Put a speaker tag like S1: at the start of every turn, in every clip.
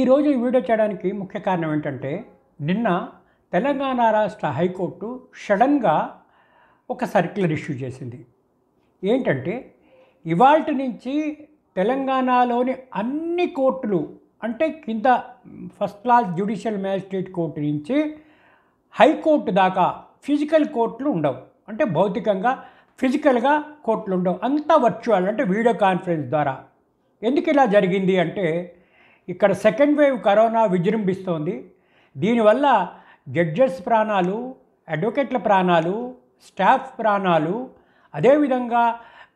S1: ఈరోజు ఈ వీడియో చేయడానికి ముఖ్య కారణం ఏంటంటే నిన్న తెలంగాణ రాష్ట్ర హైకోర్టు షడన్గా ఒక సర్క్యులర్ ఇష్యూ చేసింది ఏంటంటే ఇవాళ నుంచి తెలంగాణలోని అన్ని కోర్టులు అంటే కింద first class judicial magistrate court నుంచి హైకోర్టు దాకా ఫిజికల్ కోర్టులు ఉండవు అంటే భౌతికంగా ఫిజికల్గా కోర్టులు ఉండవు అంతా వర్చువల్ అంటే వీడియో కాన్ఫరెన్స్ ద్వారా ఎందుకు ఇలా జరిగింది అంటే ఇక్కడ సెకండ్ వేవ్ కరోనా విజృంభిస్తోంది దీనివల్ల జడ్జెస్ ప్రాణాలు అడ్వకేట్ల ప్రాణాలు స్టాఫ్ ప్రాణాలు అదేవిధంగా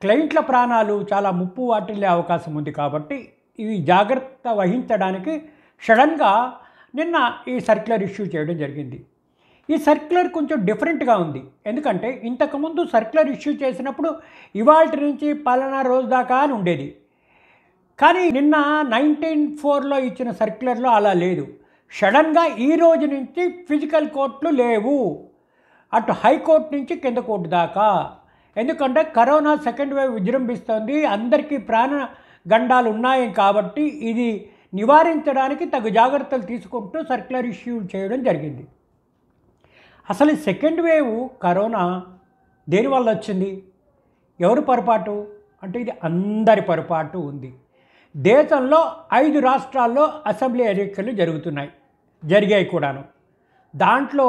S1: క్లయింట్ల ప్రాణాలు చాలా ముప్పు వాటిల్లే అవకాశం ఉంది కాబట్టి ఇవి జాగ్రత్త వహించడానికి సడన్గా నిన్న ఈ సర్క్యులర్ ఇష్యూ చేయడం జరిగింది ఈ సర్క్యులర్ కొంచెం డిఫరెంట్గా ఉంది ఎందుకంటే ఇంతకుముందు సర్క్యులర్ ఇష్యూ చేసినప్పుడు ఇవాళ నుంచి పలానా రోజు దాకా అని ఉండేది కానీ నిన్న నైన్టీన్ ఫోర్లో ఇచ్చిన సర్క్యులర్లో అలా లేదు సడన్గా ఈ రోజు నుంచి ఫిజికల్ కోర్టులు లేవు అటు హైకోర్టు నుంచి కింద కోర్టు దాకా ఎందుకంటే కరోనా సెకండ్ వేవ్ విజృంభిస్తోంది అందరికీ ప్రాణ గండాలు ఉన్నాయి కాబట్టి ఇది నివారించడానికి తగు జాగ్రత్తలు తీసుకుంటూ సర్క్యులర్ ఇష్యూ చేయడం జరిగింది అసలు సెకండ్ వేవ్ కరోనా దేనివల్ల వచ్చింది ఎవరు పొరపాటు అంటే ఇది అందరి పొరపాటు ఉంది దేశంలో ఐదు రాష్ట్రాల్లో అసెంబ్లీ ఎన్నికలు జరుగుతున్నాయి జరిగాయి కూడాను దాంట్లో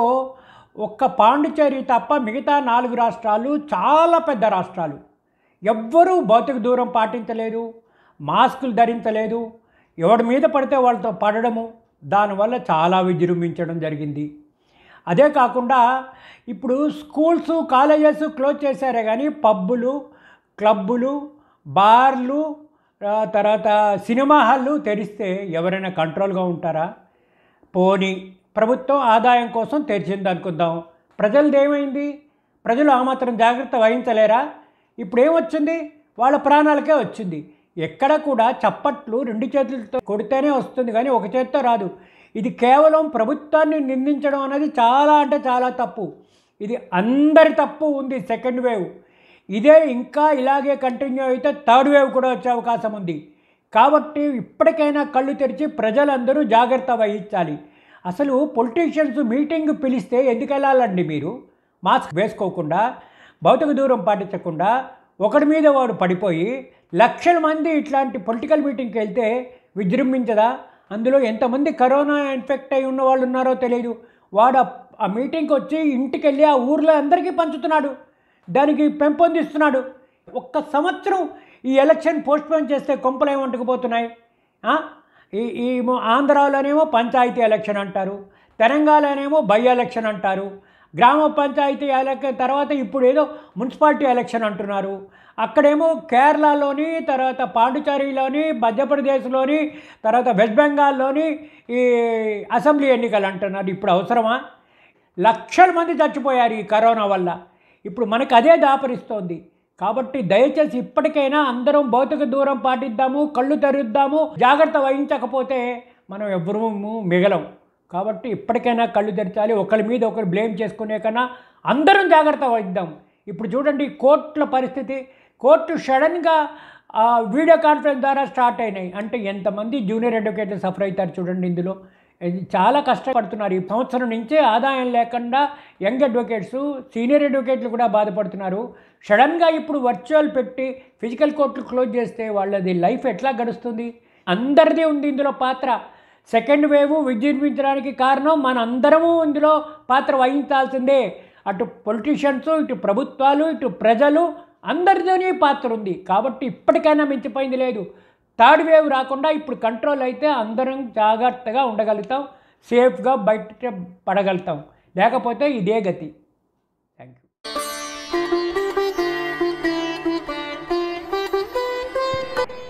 S1: ఒక్క పాండిచేరి తప్ప మిగతా నాలుగు రాష్ట్రాలు చాలా పెద్ద రాష్ట్రాలు ఎవ్వరూ భౌతిక దూరం పాటించలేదు మాస్కులు ధరించలేదు ఎవడి మీద పడితే వాళ్ళతో పడడము దానివల్ల చాలా విజృంభించడం జరిగింది అదే కాకుండా ఇప్పుడు స్కూల్స్ కాలేజెస్ క్లోజ్ చేశారే కానీ పబ్బులు క్లబ్బులు బార్లు తర్వాత సినిమా హాళ్ళు తెరిస్తే ఎవరైనా కంట్రోల్గా ఉంటారా పోనీ ప్రభుత్వం ఆదాయం కోసం తెరిచింది అనుకుందాం ఏమైంది ప్రజలు ఆ మాత్రం జాగ్రత్త వహించలేరా ఇప్పుడు ఏమొచ్చింది వాళ్ళ ప్రాణాలకే వచ్చింది ఎక్కడ కూడా చప్పట్లు రెండు చేతులతో కొడితేనే వస్తుంది కానీ ఒక చేతితో రాదు ఇది కేవలం ప్రభుత్వాన్ని నిందించడం అనేది చాలా అంటే చాలా తప్పు ఇది అందరి తప్పు ఉంది సెకండ్ వేవ్ ఇదే ఇంకా ఇలాగే కంటిన్యూ అయితే థర్డ్ వేవ్ కూడా వచ్చే అవకాశం ఉంది కాబట్టి ఇప్పటికైనా కళ్ళు తెరిచి ప్రజలందరూ జాగ్రత్త వహించాలి అసలు పొలిటీషియన్స్ మీటింగ్ పిలిస్తే ఎందుకు వెళ్ళాలండి మీరు మాస్క్ వేసుకోకుండా భౌతిక దూరం పాటించకుండా ఒకడి మీద వాడు పడిపోయి లక్షల మంది ఇట్లాంటి పొలిటికల్ మీటింగ్కి వెళ్తే విజృంభించదా అందులో ఎంతమంది కరోనా ఇన్ఫెక్ట్ అయి ఉన్న వాళ్ళు ఉన్నారో తెలియదు వాడు ఆ మీటింగ్కి వచ్చి ఇంటికి వెళ్ళి ఆ ఊర్లో అందరికీ పంచుతున్నాడు దానికి పెంపొందిస్తున్నాడు ఒక్క సంవత్సరం ఈ ఎలక్షన్ పోస్ట్పోన్ చేస్తే కొంపలు ఏమంటుకుపోతున్నాయి ఈ ఈ ఆంధ్రాలోనేమో పంచాయతీ ఎలక్షన్ అంటారు తెలంగాణలోనేమో బై ఎలక్షన్ అంటారు గ్రామ పంచాయతీ ఎలక్షన్ తర్వాత ఇప్పుడు ఏదో మున్సిపాలిటీ ఎలక్షన్ అంటున్నారు అక్కడేమో కేరళలోని తర్వాత పాండిచేరిలోని మధ్యప్రదేశ్లోని తర్వాత వెస్ట్ బెంగాల్లోని ఈ అసెంబ్లీ ఎన్నికలు అంటున్నారు ఇప్పుడు అవసరమా లక్షల మంది చచ్చిపోయారు ఈ కరోనా వల్ల ఇప్పుడు మనకు అదే దాపరిస్తోంది కాబట్టి దయచేసి ఇప్పటికైనా అందరం భౌతిక దూరం పాటిద్దాము కళ్ళు తెరుద్దాము జాగ్రత్త వహించకపోతే మనం ఎవ్వరూ మిగలం కాబట్టి ఇప్పటికైనా కళ్ళు తెరచాలి ఒకరి మీద ఒకరు బ్లేమ్ చేసుకునే కన్నా అందరం జాగ్రత్త వహిద్దాం ఇప్పుడు చూడండి కోర్టుల పరిస్థితి కోర్టు సడన్గా వీడియో కాన్ఫరెన్స్ ద్వారా స్టార్ట్ అయినాయి అంటే ఎంతమంది జూనియర్ అడ్వకేట్లు సఫర్ అవుతారు చూడండి ఇందులో చాలా కష్టపడుతున్నారు ఈ సంవత్సరం నుంచే ఆదాయం లేకుండా యంగ్ అడ్వకేట్సు సీనియర్ అడ్వకేట్లు కూడా బాధపడుతున్నారు సడన్గా ఇప్పుడు వర్చువల్ పెట్టి ఫిజికల్ కోర్టులు క్లోజ్ చేస్తే వాళ్ళది లైఫ్ ఎట్లా గడుస్తుంది అందరిది ఉంది ఇందులో పాత్ర సెకండ్ వేవ్ విజృంభించడానికి కారణం మన అందరము ఇందులో పాత్ర వహించాల్సిందే అటు పొలిటీషియన్స్ ఇటు ప్రభుత్వాలు ఇటు ప్రజలు అందరితోనే పాత్ర ఉంది కాబట్టి ఇప్పటికైనా మించిపోయింది లేదు థర్డ్ వేవ్ రాకుండా ఇప్పుడు కంట్రోల్ అయితే అందరం జాగ్రత్తగా ఉండగలుగుతాం సేఫ్గా బయట పడగలుగుతాం లేకపోతే ఇదే గతి థ్యాంక్ యూ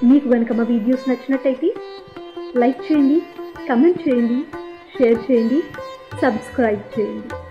S1: మీకు కనుక మా వీడియోస్ నచ్చినట్టయితే లైక్ చేయండి కమెంట్ చేయండి షేర్ చేయండి సబ్స్క్రైబ్ చేయండి